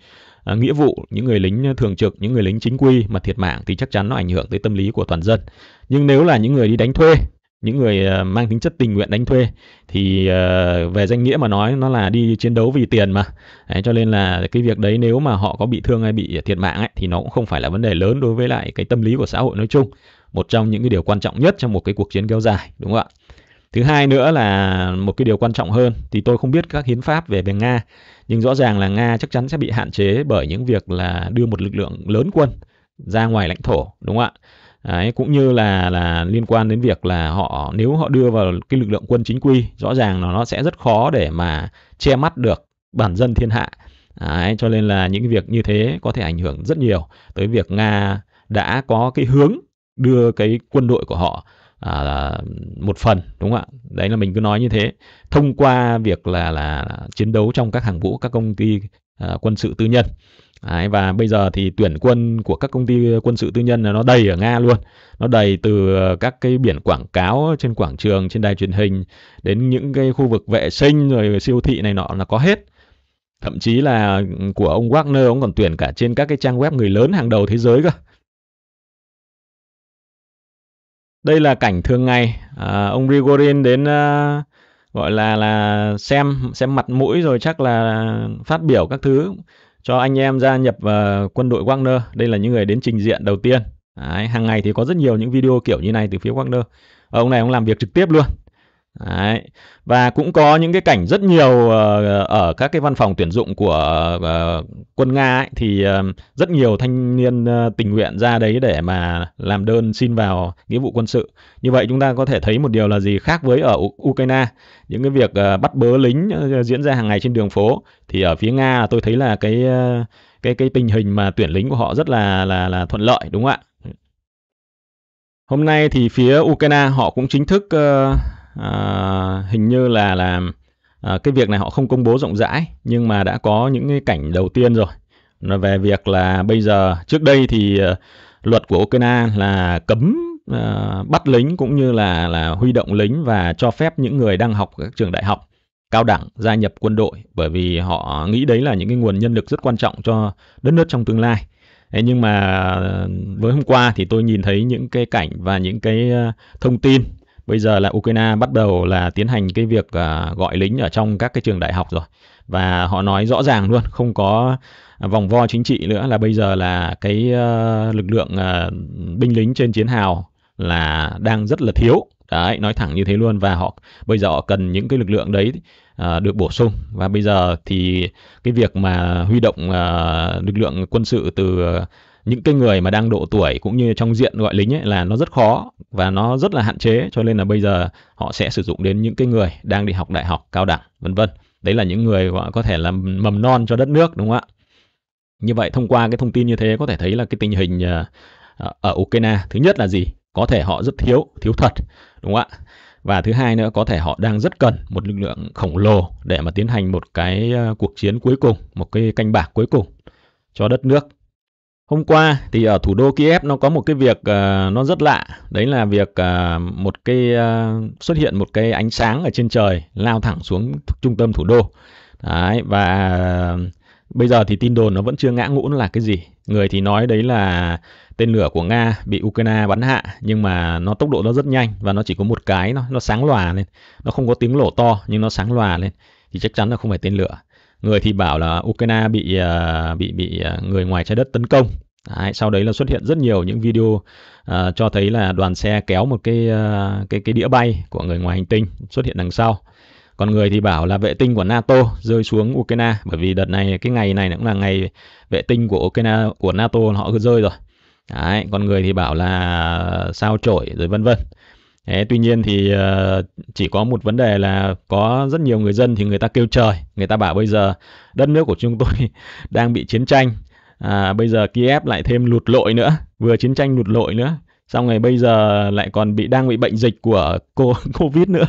uh, nghĩa vụ những người lính thường trực những người lính chính quy mà thiệt mạng thì chắc chắn nó ảnh hưởng tới tâm lý của toàn dân nhưng nếu là những người đi đánh thuê những người ờ, mang tính chất tình nguyện đánh thuê thì về danh nghĩa mà nói nó là đi chiến đấu vì tiền mà đấy, cho nên là cái việc đấy nếu mà họ có bị thương hay bị thiệt mạng ấy, thì nó cũng không phải là vấn đề lớn đối với lại cái tâm lý của xã hội nói chung một trong những cái điều quan trọng nhất trong một cái cuộc chiến kéo dài đúng không ạ thứ hai nữa là một cái điều quan trọng hơn thì tôi không biết các hiến pháp về về nga nhưng rõ ràng là nga chắc chắn sẽ bị hạn chế bởi những việc là đưa một lực lượng lớn quân ra ngoài lãnh thổ đúng không ạ Đấy, cũng như là là liên quan đến việc là họ nếu họ đưa vào cái lực lượng quân chính quy rõ ràng là nó sẽ rất khó để mà che mắt được bản dân thiên hạ Đấy, cho nên là những việc như thế có thể ảnh hưởng rất nhiều tới việc nga đã có cái hướng đưa cái quân đội của họ à, một phần đúng không ạ đấy là mình cứ nói như thế thông qua việc là là chiến đấu trong các hàng vũ các công ty à, quân sự tư nhân Đấy, và bây giờ thì tuyển quân của các công ty quân sự tư nhân là nó đầy ở Nga luôn. Nó đầy từ các cái biển quảng cáo trên quảng trường, trên đài truyền hình đến những cái khu vực vệ sinh rồi siêu thị này nọ là có hết. Thậm chí là của ông Wagner ông còn tuyển cả trên các cái trang web người lớn hàng đầu thế giới cơ. đây là cảnh thường ngày à, ông Rigorin đến à, gọi là là xem xem mặt mũi rồi chắc là phát biểu các thứ cho anh em gia nhập vào quân đội Wagner đây là những người đến trình diện đầu tiên Đấy, hàng ngày thì có rất nhiều những video kiểu như này từ phía Wagner ông này ông làm việc trực tiếp luôn Đấy. Và cũng có những cái cảnh rất nhiều ờ, ở các cái văn phòng tuyển dụng của ờ, quân Nga ấy, thì ờ, rất nhiều thanh niên tình nguyện ra đấy để mà làm đơn xin vào nghĩa vụ quân sự. Như vậy chúng ta có thể thấy một điều là gì khác với ở Ukraine, những cái việc bắt bớ lính diễn ra hàng ngày trên đường phố thì ở phía Nga tôi thấy là cái cái cái tình hình mà tuyển lính của họ rất là là là thuận lợi đúng không ạ? Hôm nay thì phía Ukraine họ cũng chính thức uh, Ờ, hình như là là à, cái việc này họ không công bố rộng rãi nhưng mà đã có những cái cảnh đầu tiên rồi là về việc là bây giờ trước đây thì uh, luật của Ukraine là cấm uh, bắt lính cũng như là là huy động lính và cho phép những người đang học các trường đại học cao đẳng gia nhập quân đội bởi vì họ nghĩ đấy là những cái nguồn nhân lực rất quan trọng cho đất nước trong tương lai. nhưng mà với hôm qua thì tôi nhìn thấy những cái cảnh và những cái thông tin bây giờ là Ukraine bắt đầu là tiến hành cái việc uh, gọi lính ở trong các cái trường đại học rồi và họ nói rõ ràng luôn không có vòng vo chính trị nữa là bây giờ là cái uh, lực lượng uh, binh lính trên chiến hào là đang rất là thiếu đấy nói thẳng như thế luôn và họ bây giờ họ cần những cái lực lượng đấy à, được bổ sung và bây giờ thì cái việc mà huy động à, lực lượng quân sự từ những cái người mà đang độ tuổi cũng như trong diện gọi lính ấy là nó rất khó và nó rất là hạn chế cho nên là bây giờ họ sẽ sử dụng đến những cái người đang đi học đại học cao đẳng vân vân đấy là những người gọi có thể là mầm non cho đất nước đúng không ạ như vậy thông qua cái thông tin như thế có thể thấy là cái tình hình ờ, ờ, ở Ukraine thứ nhất là gì có thể họ rất thiếu thiếu thật đúng không ạ và thứ hai nữa có thể họ đang rất cần một lực lượng khổng lồ để mà tiến hành một cái ờ, cuộc chiến cuối cùng một cái canh bạc cuối cùng cho đất nước Hôm qua thì ở thủ đô Kiev nó có một cái việc uh, nó rất lạ, đấy là việc uh, một cái uh, xuất hiện một cái ánh sáng ở trên trời lao thẳng xuống trung tâm thủ đô. Đấy và uh, bây giờ thì tin đồn nó vẫn chưa ngã ngũ nó là cái gì. Người thì nói đấy là tên lửa của Nga bị Ukraine bắn hạ nhưng mà nó tốc độ nó rất nhanh và nó chỉ có một cái nó nó sáng lòa lên. Nó không có tiếng lổ to nhưng nó sáng lòa lên thì chắc chắn là không phải tên lửa người thì bảo là Ukraine bị à, bị bị à, người ngoài trái đất tấn công Đấy, sau đấy là xuất hiện rất nhiều những video uh, cho thấy là đoàn xe kéo một cái uh, cái cái đĩa bay của người ngoài hành tinh xuất hiện đằng sau. Còn người thì bảo là vệ tinh của NATO rơi xuống Ukraine bởi vì đợt này cái ngày này cũng là ngày vệ tinh của Ukraine của NATO họ cứ rơi rồi. Đấy, còn người thì bảo là sao chổi rồi vân vân. Thế, tuy nhiên thì ờ, chỉ có một vấn đề là có rất nhiều người dân thì người ta kêu trời, người ta bảo bây giờ đất nước của chúng tôi đang bị chiến tranh, à, bây giờ Kiev lại thêm lụt lội nữa, vừa chiến tranh lụt lội nữa, xong rồi bây giờ lại còn bị đang bị bệnh dịch của covid nữa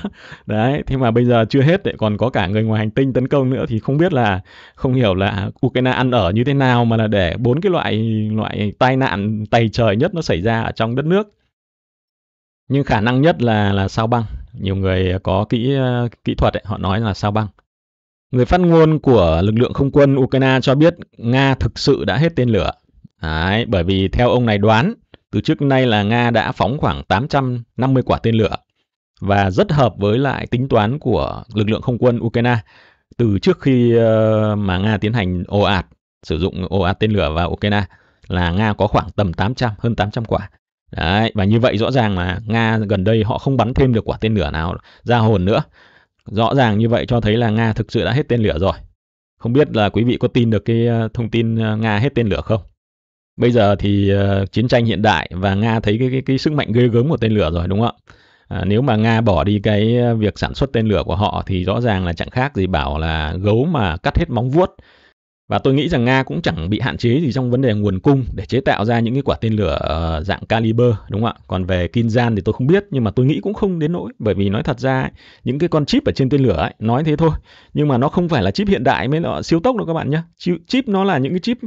đấy thế mà bây giờ chưa hết lại còn có cả người ngoài hành tinh tấn công nữa thì không biết là không hiểu là ukraine ăn ở như thế nào mà là để bốn cái loại loại tai nạn tày trời nhất nó xảy ra ở trong đất nước nhưng khả năng nhất là là sao băng nhiều người có kỹ ờ, kỹ thuật ấy, họ nói là sao băng người phát ngôn của lực lượng không quân Ukraine cho biết Nga thực sự đã hết tên lửa Đấy, bởi vì theo ông này đoán từ trước nay là Nga đã phóng khoảng 850 quả tên lửa và rất hợp với lại tính toán của lực lượng không quân Ukraine từ trước khi ờ, mà Nga tiến hành ồ ạt sử dụng ồ ạt tên lửa vào Ukraine là Nga có khoảng tầm 800 hơn 800 quả Đấy, và như vậy rõ ràng là Nga gần đây họ không bắn thêm được quả tên lửa nào ra hồn nữa. Rõ ràng như vậy cho thấy là Nga thực sự đã hết tên lửa rồi. Không biết là quý vị có tin được cái ờ, thông tin ờ, Nga hết tên lửa không? Bây giờ thì uh, chiến tranh hiện đại và Nga thấy cái, cái, cái sức mạnh ghê gớm của tên lửa rồi đúng không ạ? À, nếu mà Nga bỏ đi cái việc sản xuất tên lửa của họ thì rõ ràng là chẳng khác gì bảo là gấu mà cắt hết móng vuốt và tôi nghĩ rằng Nga cũng chẳng bị hạn chế gì trong vấn đề nguồn cung để chế tạo ra những cái quả tên lửa ờ, dạng caliber đúng không ạ? Còn về Kinzhan thì tôi không biết nhưng mà tôi nghĩ cũng không đến nỗi bởi vì nói thật ra ấy, những cái con chip ở trên tên lửa ấy, nói thế thôi nhưng mà nó không phải là chip hiện đại mới là siêu tốc đâu các bạn nhé. Chip nó là những cái chip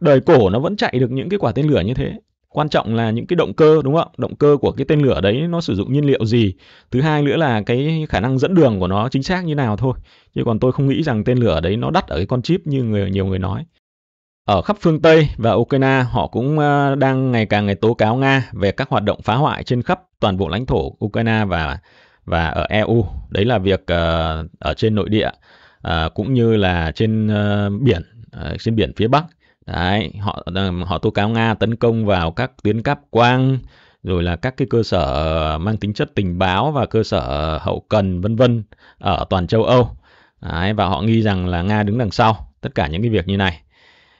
đời cổ nó vẫn chạy được những cái quả tên lửa như thế quan trọng là những cái động cơ đúng không ạ động cơ của cái tên lửa đấy nó sử dụng nhiên liệu gì thứ hai nữa là cái khả năng dẫn đường của nó chính xác như nào thôi chứ còn tôi không nghĩ rằng tên lửa đấy nó đắt ở cái con chip như người nhiều người nói ở khắp phương Tây và Ukraine, họ cũng ờ, đang ngày càng ngày tố cáo Nga về các hoạt động phá hoại trên khắp toàn bộ lãnh thổ Ukraine và và ở EU. Đấy là việc ờ, ở trên nội địa ờ, cũng như là trên biển, trên biển phía Bắc đấy họ ờ, họ tố cáo nga tấn công vào các tuyến cáp quang rồi là các cái cơ sở ờ, mang tính chất tình báo và cơ sở ờ, hậu cần vân vân ở toàn châu âu đấy, và họ nghi rằng là nga đứng đằng sau tất cả những cái việc như này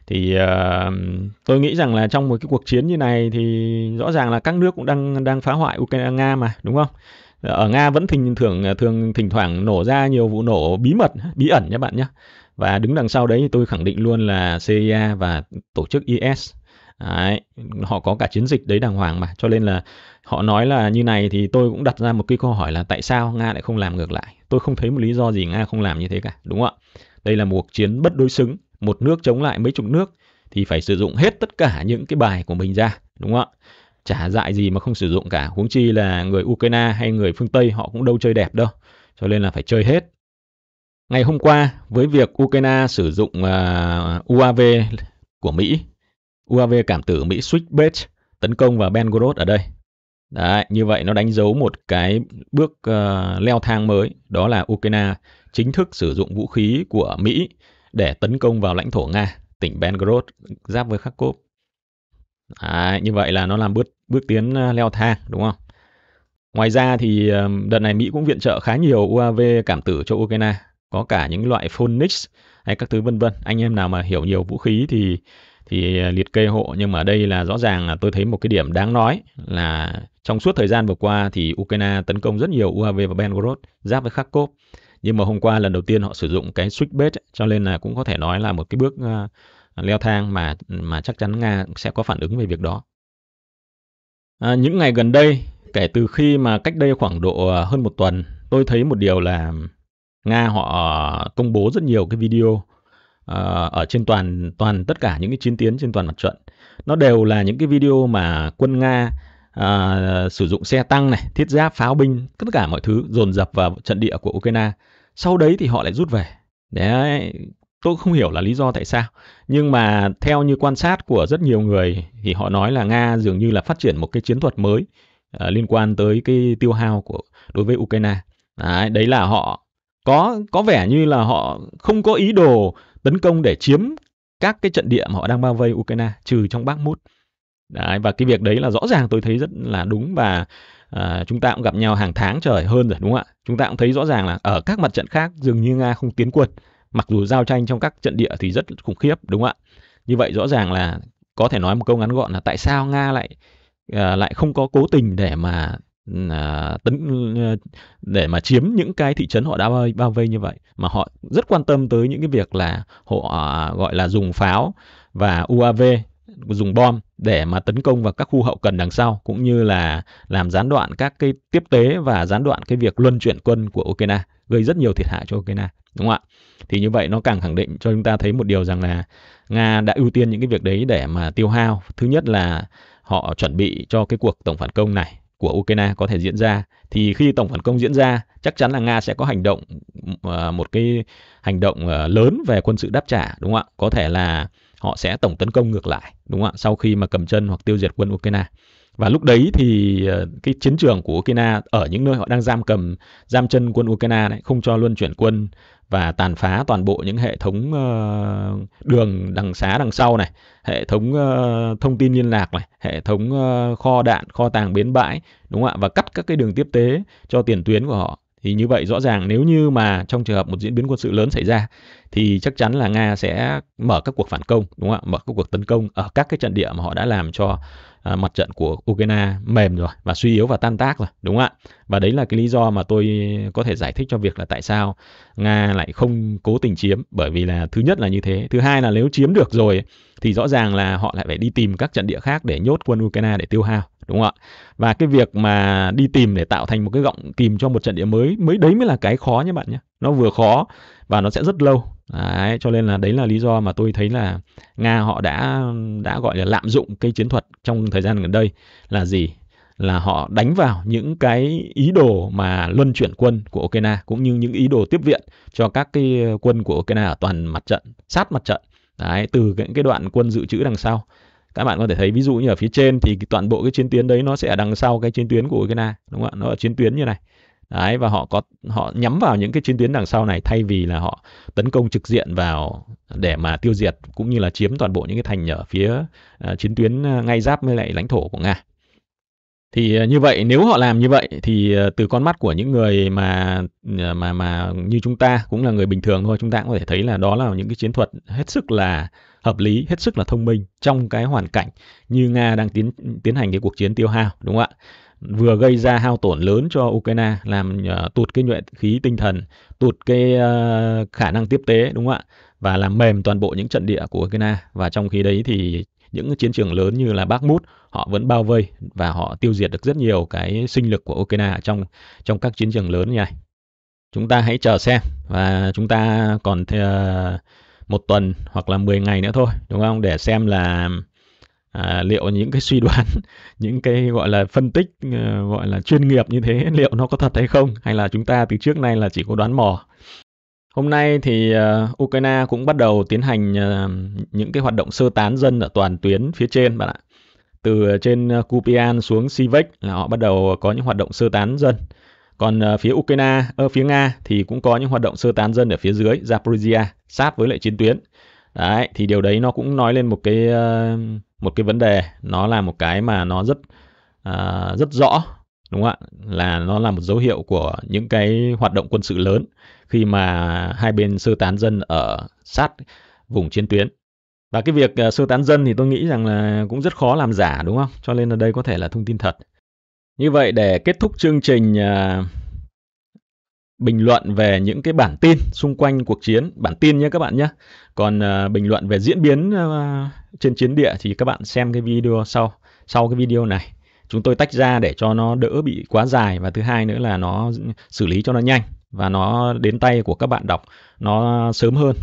thì uh, tôi nghĩ rằng là trong một cái cuộc chiến như này thì rõ ràng là các nước cũng đang đang phá hoại Ukraine Nga mà đúng không? Ở Nga vẫn thỉnh thường thường thỉnh thoảng nổ ra nhiều vụ nổ bí mật bí ẩn nhé bạn nhé và đứng đằng sau đấy thì tôi khẳng định luôn là CIA và tổ chức IS Đấy, họ có cả chiến dịch đấy đàng hoàng mà cho nên là họ nói là như này thì tôi cũng đặt ra một cái câu hỏi là tại sao nga lại không làm ngược lại tôi không thấy một lý do gì nga không làm như thế cả đúng không ạ đây là một cuộc chiến bất đối xứng một nước chống lại mấy chục nước thì phải sử dụng hết tất cả những cái bài của mình ra đúng không ạ chả dại gì mà không sử dụng cả huống chi là người ukraine hay người phương tây họ cũng đâu chơi đẹp đâu cho nên là phải chơi hết Ngày hôm qua, với việc Ukraine sử dụng uh, à, UAV của Mỹ, UAV cảm tử Mỹ Switchblade tấn công vào Belgorod ở đây. Đấy, như vậy nó đánh dấu một cái bước uh, leo thang mới, đó là Ukraine chính thức sử dụng vũ khí của Mỹ để tấn công vào lãnh thổ Nga, tỉnh Belgorod giáp với Kharkov. Đấy, như vậy là nó làm bước bước tiến à, leo thang đúng không? Ngoài ra thì đợt này Mỹ cũng viện trợ khá nhiều UAV cảm tử cho Ukraine có cả những loại phonix hay các thứ vân vân anh em nào mà hiểu nhiều vũ khí thì thì à, liệt kê hộ nhưng mà đây là rõ ràng là tôi thấy một cái điểm đáng nói là trong suốt thời gian vừa qua thì Ukraine tấn công rất nhiều UAV và Belgorod giáp với Kharkov nhưng mà hôm qua lần đầu tiên họ sử dụng cái switch base cho nên là cũng có thể nói là một cái bước à, leo thang mà mà chắc chắn Nga sẽ có phản ứng về việc đó. À, những ngày gần đây kể từ khi mà cách đây khoảng độ à, hơn một tuần tôi thấy một điều là Nga họ ờ, công bố rất nhiều cái video ờ, ở trên toàn toàn tất cả những cái chiến tiến trên toàn mặt trận. Nó đều là những cái video mà quân Nga uh, sử dụng xe tăng này, thiết giáp, pháo binh, tất cả mọi thứ dồn dập vào trận địa của Ukraine. Sau đấy thì họ lại rút về. Đấy, tôi không hiểu là lý do tại sao nhưng mà theo như quan sát của rất nhiều người thì họ nói là nga dường như là phát triển một cái chiến thuật mới uh, liên quan tới cái tiêu hao của đối với ukraine đấy, đấy là họ có có vẻ như là họ không có ý đồ tấn công để chiếm các cái trận địa mà họ đang bao vây Ukraine trừ trong Bakhmut. Đấy, và cái việc đấy là rõ ràng tôi thấy rất là đúng và à, chúng ta cũng gặp nhau hàng tháng trời hơn rồi đúng không ạ? Chúng ta cũng thấy rõ ràng là ở các mặt trận khác dường như Nga không tiến quân, mặc dù giao tranh trong các trận địa thì rất khủng khiếp đúng không ạ? Như vậy rõ ràng là có thể nói một câu ngắn gọn là tại sao Nga lại à, lại không có cố tình để mà à, tấn ờ, để mà chiếm những cái thị trấn họ đã bao, bao vây như vậy mà họ rất quan tâm tới những cái việc là họ à, gọi là dùng pháo và UAV dùng bom để mà tấn công vào các khu hậu cần đằng sau cũng như là làm gián đoạn các cái tiếp tế và gián đoạn cái việc luân chuyển quân của Ukraine gây rất nhiều thiệt hại cho Ukraine đúng không ạ thì như vậy nó càng khẳng định cho chúng ta thấy một điều rằng là Nga đã ưu tiên những cái việc đấy để mà tiêu hao thứ nhất là họ chuẩn bị cho cái cuộc tổng phản công này của Ukraine có thể diễn ra thì khi tổng phản công diễn ra chắc chắn là Nga sẽ có hành động ờ, một cái hành động ờ, lớn về quân sự đáp trả đúng không ạ có thể là họ sẽ tổng tấn công ngược lại đúng không ạ sau khi mà cầm chân hoặc tiêu diệt quân Ukraine và lúc đấy thì ờ, cái chiến trường của Ukraine ở những nơi họ đang giam cầm, giam chân quân Ukraine đấy, không cho luân chuyển quân và tàn phá toàn bộ những hệ thống ờ, đường đằng xá đằng sau này, hệ thống ờ, thông tin liên lạc này, hệ thống kho đạn, kho tàng bến bãi, đúng không ạ? Và cắt các cái đường tiếp tế cho tiền tuyến của họ thì như vậy rõ ràng nếu như mà trong trường hợp một diễn biến quân sự lớn xảy ra thì chắc chắn là Nga sẽ mở các cuộc phản công đúng không ạ mở các cuộc tấn công ở các cái trận địa mà họ đã làm cho À, mặt trận của Ukraine mềm rồi và suy yếu và tan tác rồi đúng không ạ và đấy là cái lý do mà tôi có thể giải thích cho việc là tại sao Nga lại không cố tình chiếm bởi vì là thứ nhất là như thế thứ hai là nếu chiếm được rồi thì rõ ràng là họ lại phải đi tìm các trận địa khác để nhốt quân Ukraine để tiêu hao đúng không ạ và cái việc mà đi tìm để tạo thành một cái gọng tìm cho một trận địa mới mới đấy mới là cái khó nha bạn nhé nó vừa khó và nó sẽ rất lâu Đấy, cho nên là đấy là lý do mà tôi thấy là Nga họ đã đã gọi là lạm dụng cái chiến thuật trong thời gian gần đây là gì? Là họ đánh vào những cái ý đồ mà luân chuyển quân của Ukraine cũng như những ý đồ tiếp viện cho các cái quân của Ukraine ở toàn mặt trận, sát mặt trận. Đấy, từ những cái đoạn quân dự trữ đằng sau các bạn có thể thấy ví dụ như ở phía trên thì toàn bộ cái chiến tuyến đấy nó sẽ ở đằng sau cái chiến tuyến của Ukraine đúng không ạ nó ở chiến tuyến như này Đấy, và họ có họ nhắm vào những cái chiến tuyến đằng sau này thay vì là họ tấn công trực diện vào để mà tiêu diệt cũng như là chiếm toàn bộ những cái thành ở phía uh, chiến tuyến à, ngay giáp với lại lãnh thổ của Nga. Thì à, như vậy nếu họ làm như vậy thì từ con mắt của những người mà mà mà như chúng ta cũng là người bình thường thôi, chúng ta cũng có thể thấy là đó là những cái chiến thuật hết sức là hợp lý, hết sức là thông minh trong cái hoàn cảnh như Nga đang tiến tiến hành cái cuộc chiến tiêu hao đúng không ạ? vừa gây ra hao tổn lớn cho Ukraine làm uh, tụt cái nhuệ khí tinh thần, tụt cái uh, khả năng tiếp tế đúng không ạ? Và làm mềm toàn bộ những trận địa của Ukraine và trong khi đấy thì những chiến trường lớn như là Bakhmut họ vẫn bao vây và họ tiêu diệt được rất nhiều cái sinh lực của Ukraine trong trong các chiến trường lớn như này. Chúng ta hãy chờ xem và chúng ta còn th- ờ, một tuần hoặc là 10 ngày nữa thôi, đúng không? Để xem là à, liệu những cái suy đoán những cái gọi là phân tích ờ, gọi là chuyên nghiệp như thế liệu nó có thật hay không hay là chúng ta từ trước nay là chỉ có đoán mò Hôm nay thì uh, Ukraine cũng bắt đầu tiến hành uh, những cái hoạt động sơ tán dân ở toàn tuyến phía trên bạn ạ. Từ trên Kupian xuống Sivek là họ bắt đầu có những hoạt động sơ tán dân. Còn phía Ukraine, ở phía Nga thì cũng có những hoạt động sơ tán dân ở phía dưới Zaporizhia sát với lại chiến tuyến đấy thì điều đấy nó cũng nói lên một cái ờ, một cái vấn đề nó là một cái mà nó rất uh, rất rõ đúng không ạ là nó là một dấu hiệu của những cái hoạt động quân sự lớn khi mà hai bên sơ tán dân ở sát vùng chiến tuyến và cái việc ờ, sơ tán dân thì tôi nghĩ rằng là cũng rất khó làm giả đúng không cho nên là đây có thể là thông tin thật như vậy để kết thúc chương trình uh, bình luận về những cái bản tin xung quanh cuộc chiến, bản tin nhé các bạn nhé. Còn uh, bình luận về diễn biến uh, trên chiến địa thì các bạn xem cái video sau, sau cái video này. Chúng tôi tách ra để cho nó đỡ bị quá dài và thứ hai nữa là nó xử lý cho nó nhanh và nó đến tay của các bạn đọc nó sớm hơn.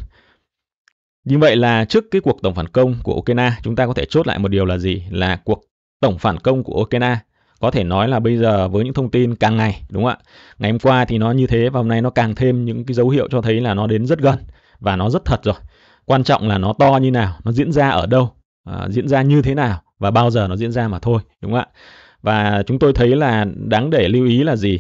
Như vậy là trước cái cuộc tổng phản công của Okina, chúng ta có thể chốt lại một điều là gì? Là cuộc tổng phản công của Okina có thể nói là bây giờ với những thông tin càng ngày đúng không ạ ngày hôm qua thì nó như thế và hôm nay nó càng thêm những cái dấu hiệu cho thấy là nó đến rất gần và nó rất thật rồi quan trọng là nó to như nào nó diễn ra ở đâu à, diễn ra như thế nào và bao giờ nó diễn ra mà thôi đúng không ạ và chúng tôi thấy là đáng để lưu ý là gì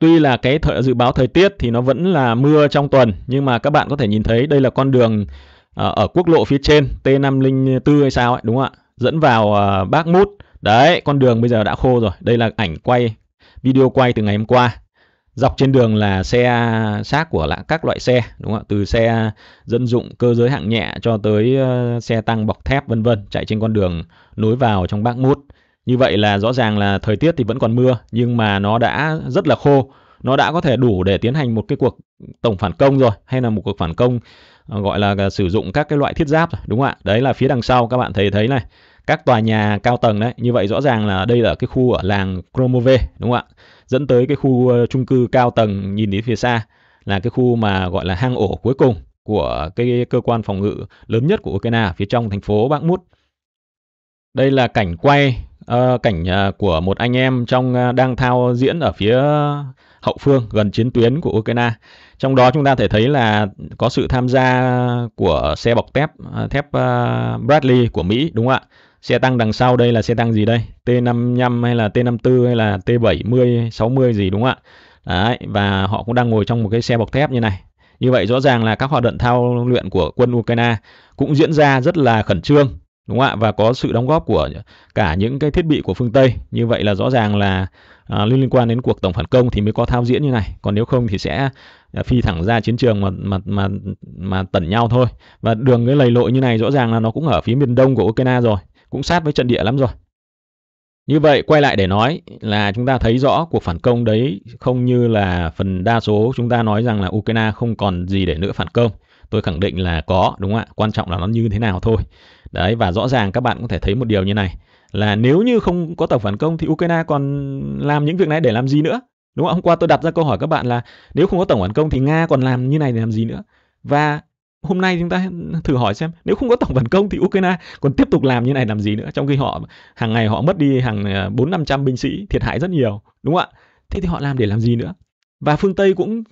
Tuy là cái thời, dự báo thời tiết thì nó vẫn là mưa trong tuần nhưng mà các bạn có thể nhìn thấy đây là con đường à, ở quốc lộ phía trên T504 hay sao ấy đúng không ạ? Dẫn vào à, Bác Mút Đấy, con đường bây giờ đã khô rồi. Đây là ảnh quay, video quay từ ngày hôm qua. Dọc trên đường là xe xác của các loại xe, đúng không ạ? Từ xe dân dụng, cơ giới hạng nhẹ cho tới ờ, xe tăng bọc thép vân vân chạy trên con đường nối vào trong Bắc Mút. Như vậy là rõ ràng là thời tiết thì vẫn còn mưa nhưng mà nó đã rất là khô. Nó đã có thể đủ để tiến hành một cái cuộc tổng phản công rồi hay là một cuộc phản công ờ, gọi là ờ, sử dụng các cái loại thiết giáp rồi, đúng không ạ? Đấy là phía đằng sau các bạn thấy thấy này các tòa nhà cao tầng đấy như vậy rõ ràng là đây là cái khu ở làng Kromove đúng không ạ dẫn tới cái khu ờ, chung cư cao tầng nhìn đến phía xa là cái khu mà gọi là hang ổ cuối cùng của cái cơ quan phòng ngự lớn nhất của Ukraine phía trong thành phố Bakhmut đây là cảnh quay uh, cảnh ờ, của một anh em trong uh, đang thao diễn ở phía hậu phương gần chiến tuyến của Ukraine. Trong đó chúng ta thể thấy là có sự tham gia của xe bọc thép thép Bradley của Mỹ đúng không ạ? xe tăng đằng sau đây là xe tăng gì đây T55 hay là T54 hay là T70 60 gì đúng không ạ Đấy, và họ cũng đang ngồi trong một cái xe bọc thép như này như vậy rõ ràng là các hoạt động thao luyện của quân Ukraine cũng diễn ra rất là khẩn trương đúng không ạ và có sự đóng góp của cả những cái thiết bị của phương Tây như vậy là rõ ràng là à, liên quan đến cuộc tổng phản công thì mới có thao diễn như này còn nếu không thì sẽ à, phi thẳng ra chiến trường mà mà mà mà tẩn nhau thôi và đường cái lầy lội như này rõ ràng là nó cũng ở phía miền đông của Ukraine rồi cũng sát với trận địa lắm rồi. Như vậy quay lại để nói là chúng ta thấy rõ cuộc phản công đấy không như là phần đa số chúng ta nói rằng là Ukraine không còn gì để nữa phản công. Tôi khẳng định là có, đúng không ạ? Quan trọng là nó như thế nào thôi. Đấy và rõ ràng các bạn có thể thấy một điều như này là nếu như không có tổng phản công thì Ukraine còn làm những việc này để làm gì nữa? Đúng không? Hôm qua tôi đặt ra câu hỏi các bạn là nếu không có tổng phản công thì Nga còn làm như này để làm gì nữa? Và hôm nay chúng ta thử hỏi xem nếu không có tổng phản công thì Ukraine còn tiếp tục làm như này làm gì nữa trong khi họ hàng ngày họ mất đi hàng ờ, bốn năm trăm binh sĩ thiệt hại rất nhiều đúng không ạ thế thì họ làm để làm gì nữa và phương Tây cũng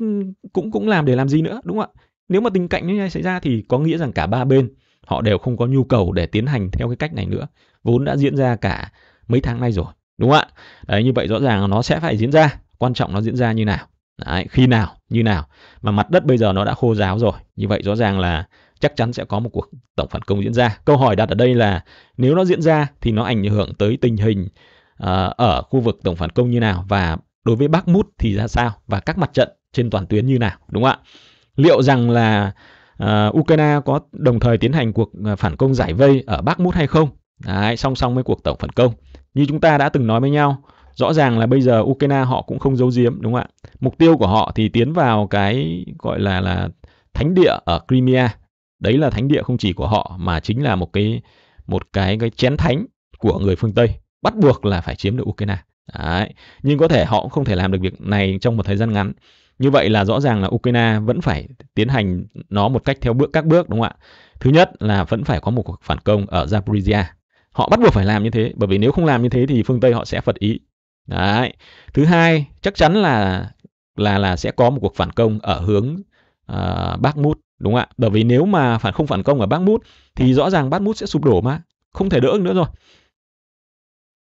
cũng cũng làm để làm gì nữa đúng không ạ nếu mà tình cảnh như này xảy ra thì có nghĩa rằng cả ba bên họ đều không có nhu cầu để tiến hành theo cái cách này nữa vốn đã diễn ra cả mấy tháng nay rồi đúng không ạ đấy như vậy rõ ràng nó sẽ phải diễn ra quan trọng nó diễn ra như nào Đấy, khi nào, như nào. Mà mặt đất bây giờ nó đã khô ráo rồi. Như vậy rõ ràng là chắc chắn sẽ có một cuộc tổng phản công diễn ra. Câu hỏi đặt ở đây là nếu nó diễn ra thì nó ảnh hưởng tới tình hình uh, ở khu vực tổng phản công như nào và đối với Bắc Mút thì ra sao và các mặt trận trên toàn tuyến như nào, đúng không ạ? Liệu rằng là uh, Ukraine có đồng thời tiến hành cuộc ờ, phản công giải vây ở Bắc Mút hay không? Đấy, song song với cuộc tổng phản công. Như chúng ta đã từng nói với nhau, rõ ràng là bây giờ Ukraine họ cũng không giấu giếm đúng không ạ mục tiêu của họ thì tiến vào cái gọi là là thánh địa ở Crimea đấy là thánh địa không chỉ của họ mà chính là một cái một cái cái chén thánh của người phương Tây bắt buộc là phải chiếm được Ukraine đấy. nhưng có thể họ cũng không thể làm được việc này trong một thời gian ngắn như vậy là rõ ràng là Ukraine vẫn phải tiến hành nó một cách theo bước các bước đúng không ạ thứ nhất là vẫn phải có một cuộc phản công ở Zaporizhia họ bắt buộc phải làm như thế bởi vì nếu không làm như thế thì phương Tây họ sẽ phật ý Đấy. Thứ hai, chắc chắn là là là sẽ có một cuộc phản công ở hướng uh, ờ, Bắc Mút đúng không ạ? Bởi vì nếu mà phản không phản công ở Bắc Mút thì rõ ràng Bắc Mút sẽ sụp đổ mà, không thể đỡ nữa rồi.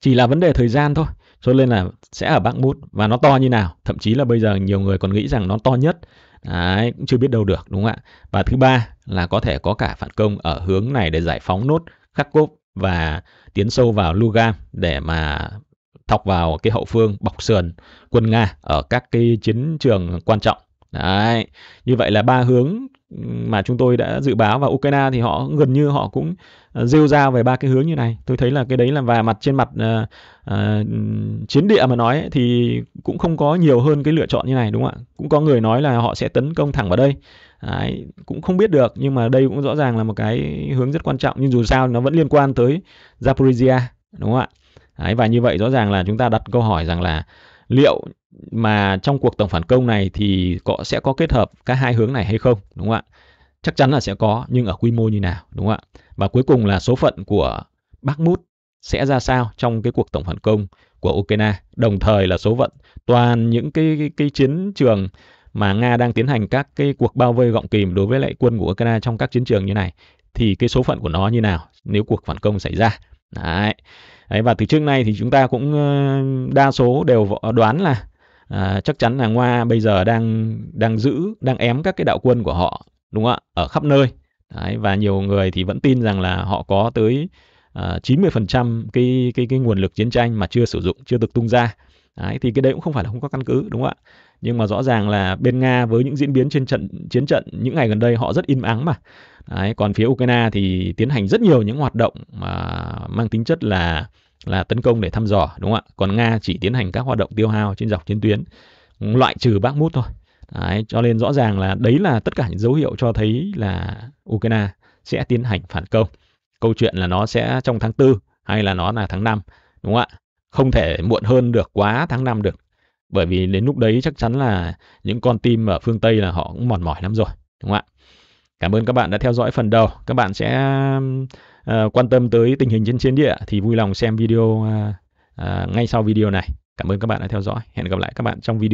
Chỉ là vấn đề thời gian thôi. Cho nên là sẽ ở Bắc Mút và nó to như nào? Thậm chí là bây giờ nhiều người còn nghĩ rằng nó to nhất. Đấy, cũng chưa biết đâu được đúng không ạ? Và thứ ba là có thể có cả phản công ở hướng này để giải phóng nốt Kharkov và tiến sâu vào Lugan để mà thọc vào cái hậu phương bọc sườn quân Nga ở các cái chiến trường quan trọng. Đấy, như vậy là ba hướng mà chúng tôi đã dự báo vào Ukraine thì họ gần như họ cũng ờ, rêu ra về ba cái hướng như này. Tôi thấy là cái đấy là và mặt trên mặt uh, uh, chiến địa mà nói ấy, thì cũng không có nhiều hơn cái lựa chọn như này đúng không ạ? Cũng có người nói là họ sẽ tấn công thẳng vào đây. Đấy, cũng không biết được nhưng mà đây cũng rõ ràng là một cái hướng rất quan trọng nhưng dù sao nó vẫn liên quan tới Zaporizhia đúng không ạ? Đấy, và như vậy rõ ràng là chúng ta đặt câu hỏi rằng là liệu mà trong cuộc tổng phản công này thì có sẽ có kết hợp các hai hướng này hay không đúng không ạ chắc chắn là sẽ có nhưng ở quy mô như nào đúng không ạ và cuối cùng là số phận của Bắc Mút sẽ ra sao trong cái cuộc tổng phản công của Ukraine đồng thời là số phận toàn những cái, cái cái chiến trường mà Nga đang tiến hành các cái cuộc bao vây gọng kìm đối với lại quân của Ukraine trong các chiến trường như này thì cái số phận của nó như nào nếu cuộc phản công xảy ra đấy Đấy, và từ trước nay thì chúng ta cũng ờ, đa số đều đoán là à, chắc chắn là Ngoa bây giờ đang đang giữ đang ém các cái đạo quân của họ đúng không ạ ở khắp nơi Đấy, và nhiều người thì vẫn tin rằng là họ có tới uh, ờ, 90% cái cái cái nguồn lực chiến tranh mà chưa sử dụng chưa được tung ra Đấy, thì cái đấy cũng không phải là không có căn cứ đúng không ạ nhưng mà rõ ràng là bên nga với những diễn biến trên trận chiến trận những ngày gần đây họ rất im ắng mà Đấy, còn phía Ukraine thì tiến hành rất nhiều những hoạt động mà mang tính chất là là tấn công để thăm dò đúng không ạ? Còn Nga chỉ tiến hành các hoạt động tiêu hao trên dọc chiến tuyến, loại trừ Bác Mút thôi. Đấy, cho nên rõ ràng là đấy là tất cả những dấu hiệu cho thấy là Ukraine sẽ tiến hành phản công. Câu chuyện là nó sẽ trong tháng 4 hay là nó là tháng 5 đúng không ạ? Không thể muộn hơn được quá tháng 5 được. Bởi vì đến lúc đấy chắc chắn là những con tim ở phương Tây là họ cũng mòn mỏi lắm rồi, đúng không ạ? Cảm ơn các bạn đã theo dõi phần đầu. Các bạn sẽ uh, quan tâm tới tình hình trên chiến địa thì vui lòng xem video uh, uh, ngay sau video này. Cảm ơn các bạn đã theo dõi. Hẹn gặp lại các bạn trong video